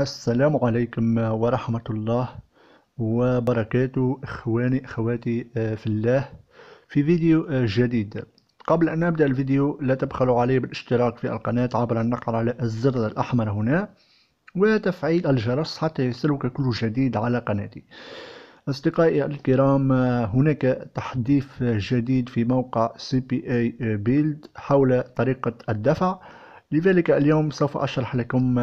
السلام عليكم ورحمة الله وبركاته إخواني أخواتي آه، في الله في فيديو آه، جديد قبل أن نبدأ الفيديو لا تبخلوا عليه بالاشتراك في القناة عبر النقر على الزر الأحمر هنا وتفعيل الجرس حتى يصلك كل جديد على قناتي أصدقائي الكرام آه، هناك تحديث جديد في موقع CPA Build حول طريقة الدفع لذلك اليوم سوف أشرح لكم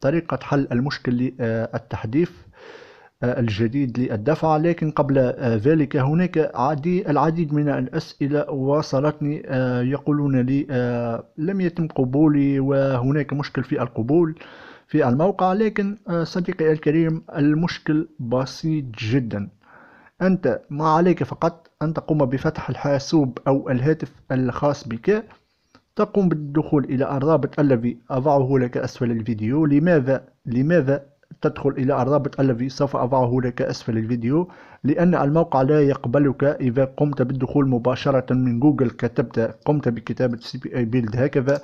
طريقة حل المشكل للتحديث آه، الجديد للدفع لكن قبل آه، ذلك هناك عدي العديد من الأسئلة وصلتني آه، يقولون لي لم يتم قبولي وهناك مشكل في القبول في الموقع لكن صديقي الكريم المشكل بسيط جدا أنت ما عليك فقط أن تقوم بفتح الحاسوب أو الهاتف الخاص بك تقوم بالدخول إلى الرابط الذي أضعه لك أسفل الفيديو لماذا لماذا تدخل إلى الرابط الذي سوف أضعه لك أسفل الفيديو لأن الموقع لا يقبلك إذا قمت بالدخول مباشرة من جوجل كتبت قمت بكتابة سي بي اي بيلد هكذا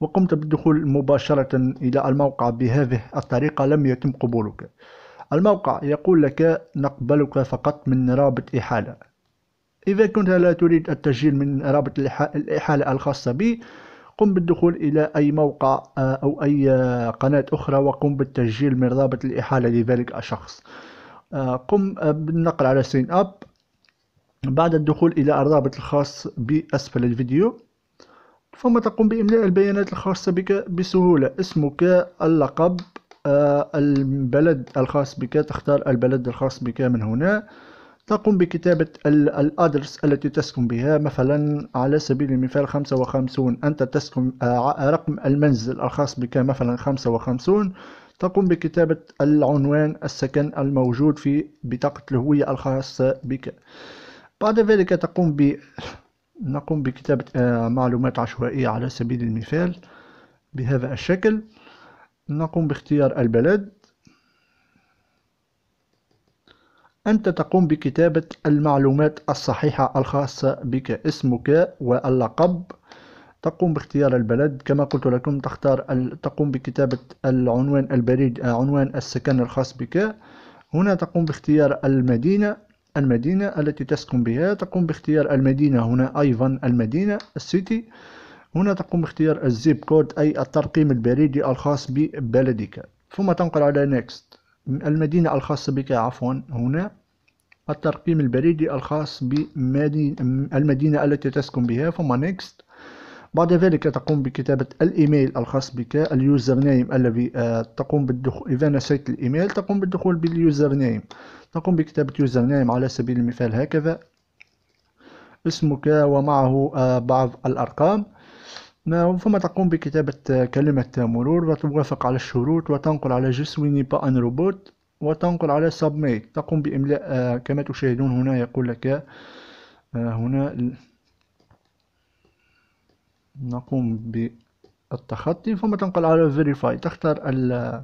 وقمت بالدخول مباشرة إلى الموقع بهذه الطريقة لم يتم قبولك الموقع يقول لك نقبلك فقط من رابط إحالة إذا كنت لا تريد التسجيل من رابط الإحالة الخاصة بي قم بالدخول إلى أي موقع آه، أو أي آه، قناة أخرى وقم بالتسجيل من رابط الإحالة لذلك الشخص آه، قم بالنقر على سين أب بعد الدخول إلى الرابط الخاص بأسفل الفيديو ثم تقوم بإملاء البيانات الخاصة بك بسهولة اسمك اللقب البلد الخاص بك تختار البلد الخاص بك من هنا تقوم بكتابة الأدرس التي تسكن بها مثلا على سبيل المثال خمسة وخمسون أنت تسكن آه، رقم المنزل الخاص بك مثلا خمسة وخمسون تقوم بكتابة العنوان السكن الموجود في بطاقة الهوية الخاصة بك بعد ذلك تقوم ب نقوم بكتابة آه، معلومات عشوائية على سبيل المثال بهذا الشكل نقوم باختيار البلد أنت تقوم بكتابة المعلومات الصحيحة الخاصة بك اسمك واللقب تقوم باختيار البلد كما قلت لكم تختار ال... تقوم بكتابة العنوان البريد آه، عنوان السكن الخاص بك هنا تقوم باختيار المدينة المدينة التي تسكن بها تقوم باختيار المدينة هنا أيضا المدينة السيتي هنا تقوم باختيار الزيب كود أي الترقيم البريدي الخاص ببلدك ثم تنقل على نيكست المدينة الخاصة بك عفوا هنا الترقيم البريدي الخاص بالمدينة التي تسكن بها ثم next بعد ذلك تقوم بكتابة الإيميل الخاص بك اليوزر نيم الذي آه، تقوم بالدخول إذا نسيت الإيميل تقوم بالدخول باليوزر نيم تقوم بكتابة يوزر نيم على سبيل المثال هكذا اسمك ومعه آه، بعض الأرقام ثم تقوم بكتابة كلمة مرور وتوافق على الشروط وتنقل على جسويني با ان روبوت وتنقل على سبميت تقوم بإملاء آه، كما تشاهدون هنا يقول لك آه، هنا نقوم بالتخطي ثم تنقل على فيريفاي تختار ال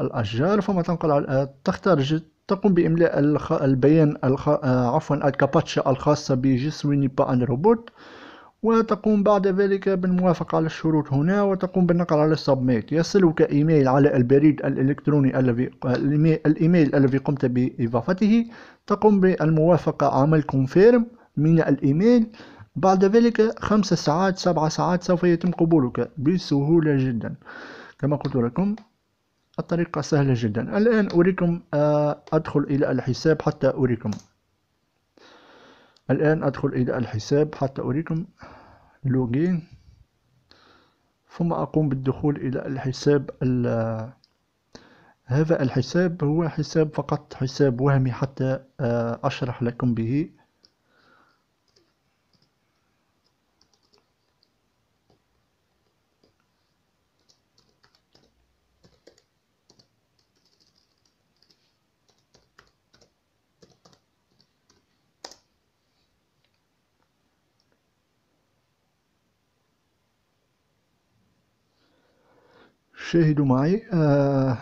الأشجار ثم تنقل على آه، تختار تقوم بإملاء البيان عفوا الكاباتشا الخاصة بجسويني با ان روبوت وتقوم بعد ذلك بالموافقة على الشروط هنا وتقوم بالنقر على السبميت يصلك إيميل على البريد الإلكتروني الذي الإيميل الذي قمت بإضافته تقوم بالموافقة عمل كونفيرم من الإيميل بعد ذلك خمس ساعات سبع ساعات سوف يتم قبولك بسهولة جدا كما قلت لكم الطريقة سهلة جدا الآن أريكم آه، أدخل إلى الحساب حتى أريكم الآن أدخل إلى الحساب حتى أريكم لوجين ثم أقوم بالدخول إلى الحساب هذا الحساب هو حساب فقط حساب وهمي حتى آه، أشرح لكم به شاهدوا معي آه،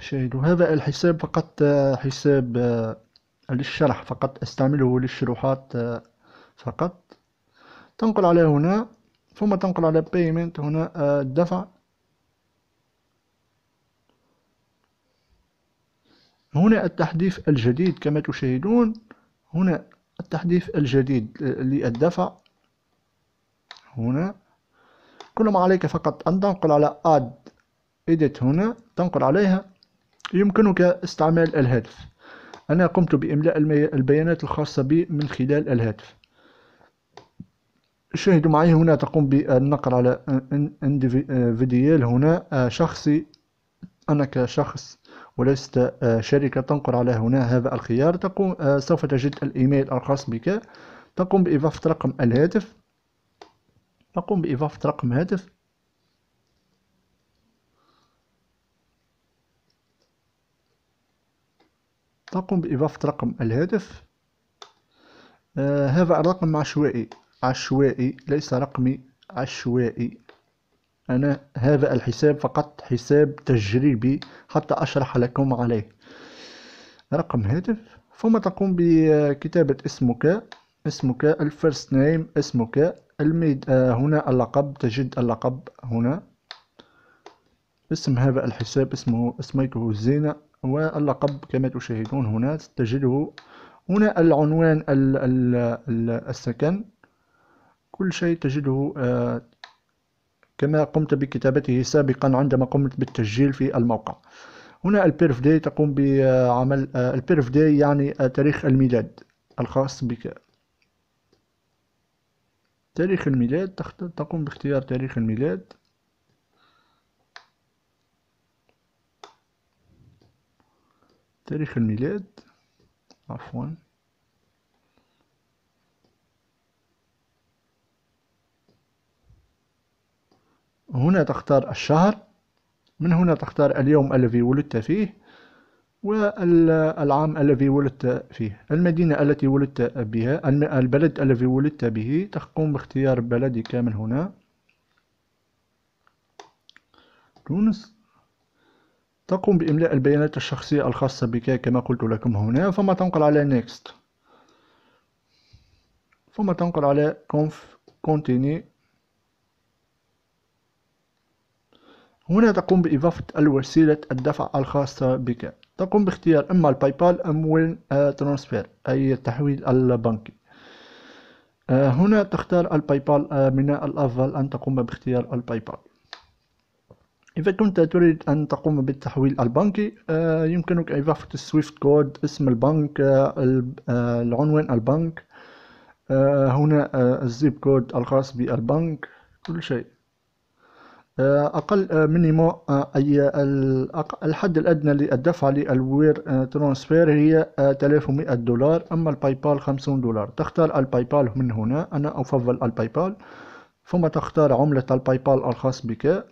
شاهدوا هذا الحساب فقط آه، حساب آه، للشرح فقط استعمله للشروحات فقط تنقل على هنا ثم تنقل على payment هنا الدفع هنا التحديث الجديد كما تشاهدون هنا التحديث الجديد للدفع هنا كل ما عليك فقط أن تنقل على add إيديت هنا تنقل عليها يمكنك استعمال الهاتف أنا قمت بإملاء البيانات الخاصة بي من خلال الهاتف شاهدوا معي هنا تقوم بالنقر على انديفيديال هنا آه، شخصي أنا كشخص ولست آه، شركة تنقر على هنا هذا الخيار تقوم آه، سوف تجد الإيميل الخاص بك تقوم بإضافة رقم الهاتف تقوم بإضافة رقم هاتف نقوم بإضافة رقم الهدف آه هذا الرقم عشوائي عشوائي ليس رقمي عشوائي أنا هذا الحساب فقط حساب تجريبي حتى أشرح لكم عليه رقم هاتف ثم تقوم بكتابة اسمك اسمك الفيرست نيم اسمك الميد آه، هنا اللقب تجد اللقب هنا اسم هذا الحساب اسمه اسميكه زينة واللقب كما تشاهدون هنا تجده هنا العنوان ال ال السكن كل شيء تجده آه، كما قمت بكتابته سابقا عندما قمت بالتسجيل في الموقع هنا البيرف داي تقوم بعمل آه، البيرف داي يعني آه، تاريخ الميلاد الخاص بك تاريخ الميلاد تقوم باختيار تاريخ الميلاد تاريخ الميلاد عفوا هنا تختار الشهر من هنا تختار اليوم الذي ولدت فيه والعام الذي ولدت فيه المدينة التي ولدت بها البلد الذي ولدت به تقوم باختيار بلدك من هنا تونس تقوم بإملاء البيانات الشخصية الخاصة بك كما قلت لكم هنا ثم تنقل على next ثم تنقل على conf continue هنا تقوم بإضافة الوسيلة الدفع الخاصة بك تقوم باختيار إما الباي بال أم وين ترانسفير آه، أي التحويل البنكي آه، هنا تختار الباي آه، بال من الأفضل أن تقوم باختيار الباي بال إذا كنت تريد أن تقوم بالتحويل البنكي آه، يمكنك إضافة السويفت كود اسم البنك آه، آه، العنوان البنك هنا الزيب كود الخاص بالبنك كل شيء أقل مينيمو أي الحد الأدنى للدفع للوير ترانسفير هي 300 دولار أما الباي بال 50 دولار تختار الباي بال من هنا أنا أفضل الباي بال ثم تختار عملة الباي بال الخاص بك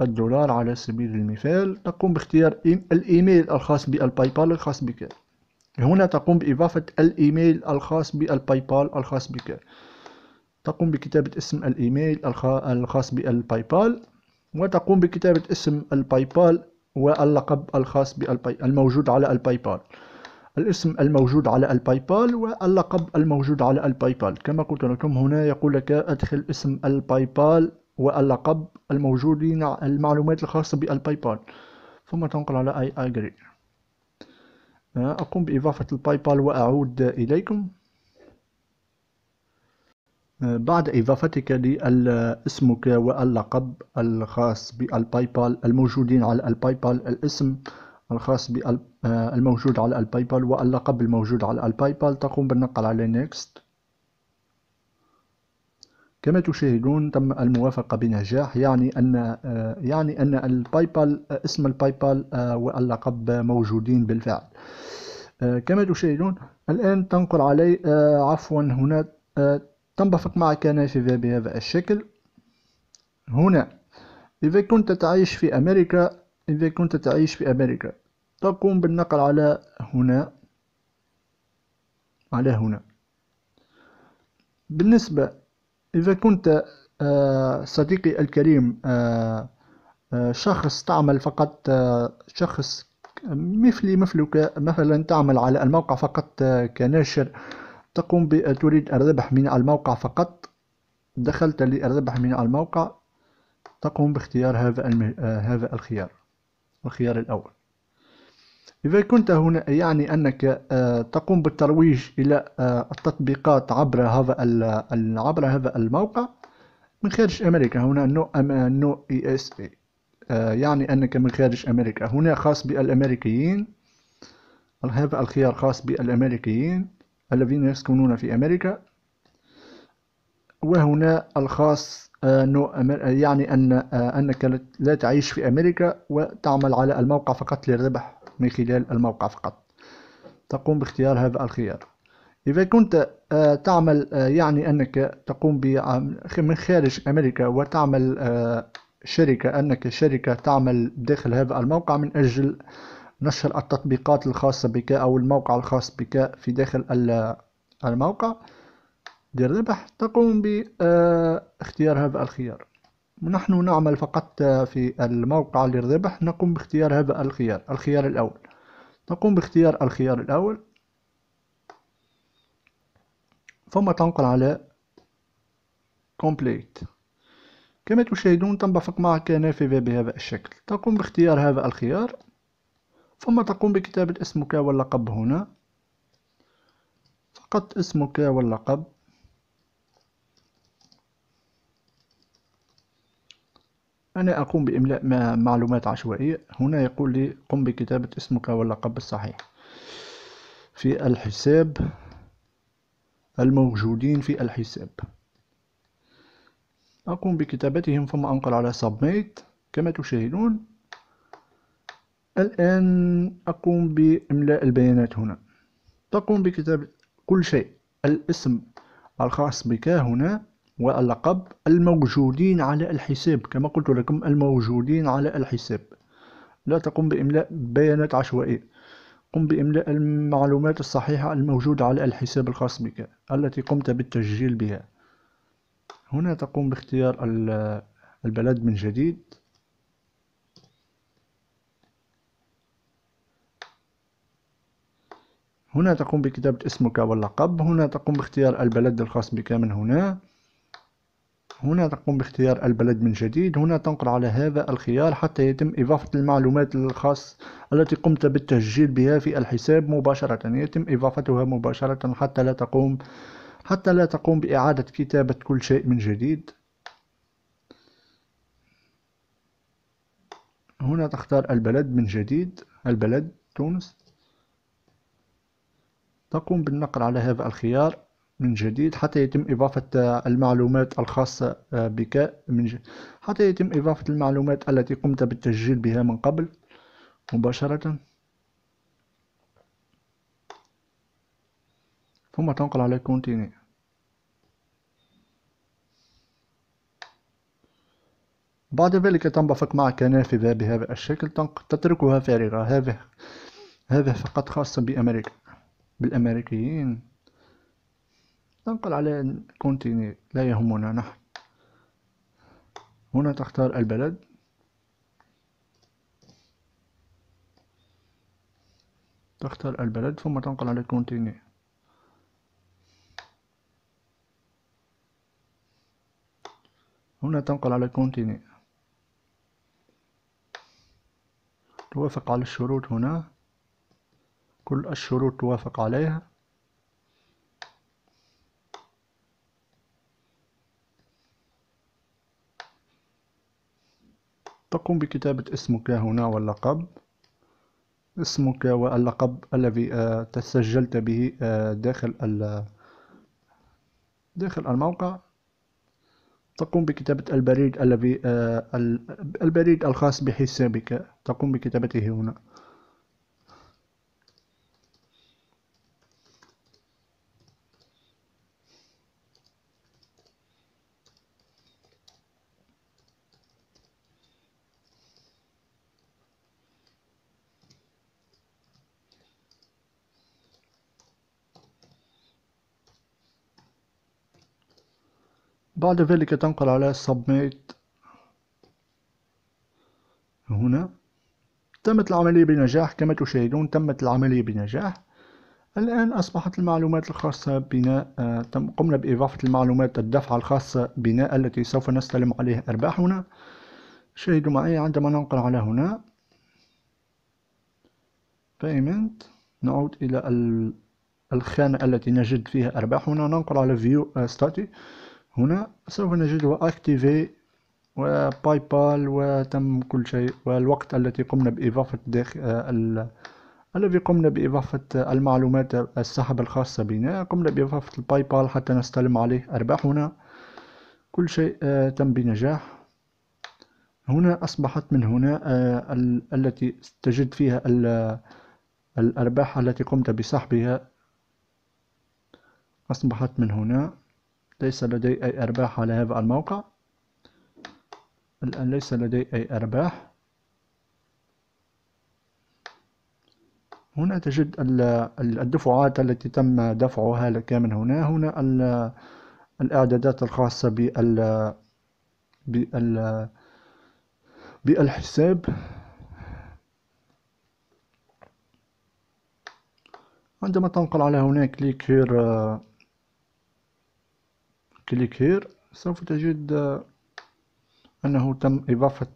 الدولار على سبيل المثال تقوم باختيار الإيميل الخاص بالباي بال الخاص بك هنا تقوم بإضافة الإيميل الخاص بالباي بال الخاص بك تقوم بكتابة اسم الإيميل الخاص بالباي بال وتقوم بكتابة اسم الباي بال واللقب الخاص بالباي الموجود على الباي بال الاسم الموجود على الباي بال واللقب الموجود على الباي بال كما قلت لكم هنا يقول لك ادخل اسم الباي بال واللقب الموجودين المعلومات الخاصة بالباي بال ثم تنقل على اي اجري أقوم بإضافة الباي بال وأعود إليكم بعد إضافتك لاسمك واللقب الخاص بالباي بال الموجودين على الباي بال الاسم الخاص بالموجود على الباي بال واللقب الموجود على الباي بال تقوم بالنقل على next كما تشاهدون تم الموافقة بنجاح يعني أن آه، يعني أن الباي بال آه، اسم الباي بال آه، واللقب موجودين بالفعل كما تشاهدون الآن تنقل علي عفوا هنا تنبثق معك نافذة بهذا الشكل هنا إذا كنت تعيش في أمريكا إذا كنت تعيش في أمريكا تقوم بالنقل على هنا على هنا بالنسبة إذا كنت آه، صديقي الكريم آه، آه، شخص تعمل فقط شخص مثلي مثلك مثلا تعمل على الموقع فقط كناشر تقوم تريد الربح من الموقع فقط دخلت للربح من الموقع تقوم باختيار هذا هذا الخيار الخيار الأول إذا كنت هنا يعني أنك آه، تقوم بالترويج إلى آه، التطبيقات عبر هذا عبر هذا الموقع من خارج أمريكا هنا نو أم نو إي إس إي آه، يعني أنك من خارج أمريكا هنا خاص بالأمريكيين هذا الخيار خاص بالأمريكيين الذين يسكنون في أمريكا وهنا الخاص نو يعني أن أنك لا تعيش في أمريكا وتعمل على الموقع فقط للربح من خلال الموقع فقط تقوم باختيار هذا الخيار إذا كنت آه، تعمل آه، يعني أنك تقوم آه، من خارج أمريكا وتعمل شركة أنك شركة تعمل داخل هذا الموقع من أجل نشر التطبيقات الخاصة بك أو الموقع الخاص بك في داخل الموقع ديال الربح تقوم باختيار هذا الخيار نحن نعمل فقط في الموقع للربح نقوم باختيار هذا الخيار الخيار الأول نقوم باختيار الخيار الأول ثم تنقل على Complete كما تشاهدون تنبثق معك نافذة بهذا الشكل تقوم باختيار هذا الخيار ثم تقوم بكتابة اسمك واللقب هنا فقط اسمك واللقب أنا أقوم بإملاء معلومات عشوائية هنا يقول لي قم بكتابة اسمك واللقب الصحيح في الحساب الموجودين في الحساب أقوم بكتابتهم ثم أنقل على سبميت كما تشاهدون الآن أقوم بإملاء البيانات هنا تقوم بكتابة كل شيء الاسم الخاص بك هنا واللقب الموجودين على الحساب كما قلت لكم الموجودين على الحساب لا تقوم بإملاء بيانات عشوائية قم بإملاء المعلومات الصحيحة الموجودة على الحساب الخاص بك التي قمت بالتسجيل بها هنا تقوم باختيار البلد من جديد هنا تقوم بكتابة اسمك واللقب هنا تقوم باختيار البلد الخاص بك من هنا هنا تقوم باختيار البلد من جديد هنا تنقر على هذا الخيار حتى يتم إضافة المعلومات الخاص التي قمت بالتسجيل بها في الحساب مباشرة يتم إضافتها مباشرة حتى لا تقوم حتى لا تقوم بإعادة كتابة كل شيء من جديد هنا تختار البلد من جديد البلد تونس تقوم بالنقر على هذا الخيار من جديد حتى يتم إضافة المعلومات الخاصة آه، بك من جديد. حتى يتم إضافة المعلومات التي قمت بالتسجيل بها من قبل مباشرة ثم تنقل على كونتيني بعد ذلك تنبثق معك نافذة بهذا الشكل تتركها فارغة هذا هذا فقط خاص بأمريكا بالأمريكيين ننقل على كونتيني لا يهمنا نحن هنا تختار البلد تختار البلد ثم تنقل على كونتيني هنا تنقل على كونتيني توافق على الشروط هنا كل الشروط توافق عليها تقوم بكتابة اسمك هنا واللقب اسمك واللقب الذي آه، تسجلت به آه، داخل داخل الموقع تقوم بكتابة البريد الذي آه، البريد الخاص بحسابك تقوم بكتابته هنا بعد ذلك تنقل على submit هنا تمت العملية بنجاح كما تشاهدون تمت العملية بنجاح الآن أصبحت المعلومات الخاصة بنا تم قمنا بإضافة المعلومات الدفعة الخاصة بنا التي سوف نستلم عليها أرباحنا شاهدوا معي عندما ننقل على هنا payment نعود إلى الخانة التي نجد فيها أرباحنا ننقل على view آه، study هنا سوف نجد وأكتيفي وباي بال وتم كل شيء والوقت التي قمنا بإضافة داخل آه، الذي قمنا بإضافة المعلومات السحب الخاصة بنا قمنا بإضافة الباي بال حتى نستلم عليه أرباحنا كل شيء آه، تم بنجاح هنا أصبحت من هنا آه، التي تجد فيها الأرباح التي قمت بسحبها أصبحت من هنا ليس لدي أي أرباح على هذا الموقع الآن ليس لدي أي أرباح هنا تجد الدفعات التي تم دفعها لك من هنا هنا الإعدادات الخاصة بال بال بالحساب عندما تنقل على هناك كليك هير كليك هير سوف تجد أنه تم إضافة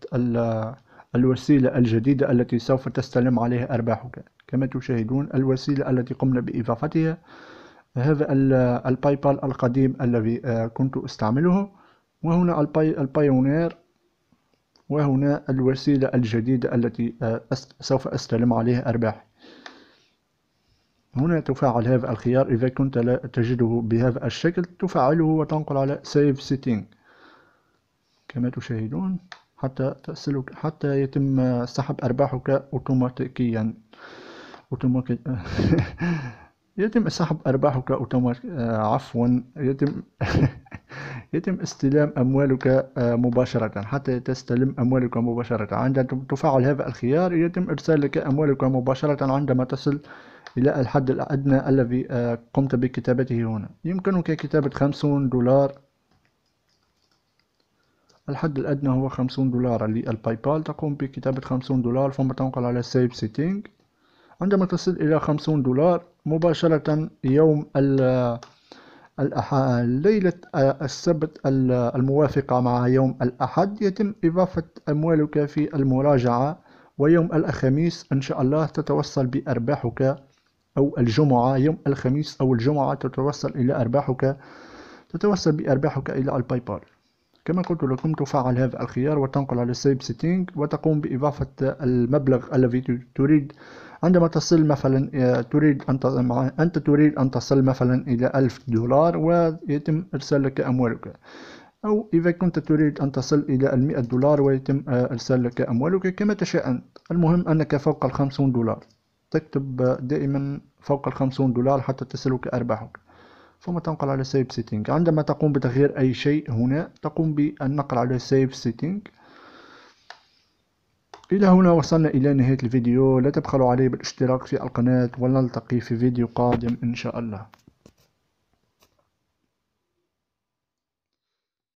الوسيلة الجديدة التي سوف تستلم عليها أرباحك كما تشاهدون الوسيلة التي قمنا بإضافتها هذا الباي بال القديم الذي آه، كنت أستعمله وهنا الباي البايونير وهنا الوسيلة الجديدة التي آه، سوف أستلم عليها أرباحي هنا تفعل هذا الخيار إذا كنت لا تجده بهذا الشكل تفعله وتنقل على Save Setting كما تشاهدون حتى تسلك حتى يتم سحب أرباحك أوتوماتيكيا أوتوماتيكيا يتم سحب أرباحك أوتوماتيكيا آه، عفوا يتم يتم استلام أموالك آه، مباشرة حتى تستلم أموالك مباشرة عندما تفعل هذا الخيار يتم إرسال لك أموالك مباشرة عندما تصل إلى الحد الأدنى الذي آه، قمت بكتابته هنا يمكنك كتابة خمسون دولار الحد الأدنى هو خمسون دولار للباي بال تقوم بكتابة خمسون دولار ثم تنقل على سيف سيتينج عندما تصل إلى خمسون دولار مباشرة يوم الأحد ليلة آه، السبت الموافقة مع يوم الأحد يتم إضافة أموالك في المراجعة ويوم الخميس إن شاء الله تتوصل بأرباحك أو الجمعة يوم الخميس أو الجمعة تتوصل إلى أرباحك تتوصل بأرباحك إلى الباي بال كما قلت لكم تفعل هذا الخيار وتنقل على السيب سيتينج وتقوم بإضافة المبلغ الذي تريد عندما تصل مثلا آه، تريد أن أنت تريد أن تصل مثلا إلى ألف دولار ويتم إرسال لك أموالك أو إذا كنت تريد أن تصل إلى المئة دولار ويتم آه، إرسال لك أموالك كما تشاء أنت المهم أنك فوق الخمسون دولار تكتب دائما فوق الخمسون دولار حتى تسلك أرباحك ثم تنقل على سيف سيتينج عندما تقوم بتغيير أي شيء هنا تقوم بالنقل على سيف سيتينج إلى هنا وصلنا إلى نهاية الفيديو لا تبخلوا علي بالاشتراك في القناة ونلتقي في فيديو قادم إن شاء الله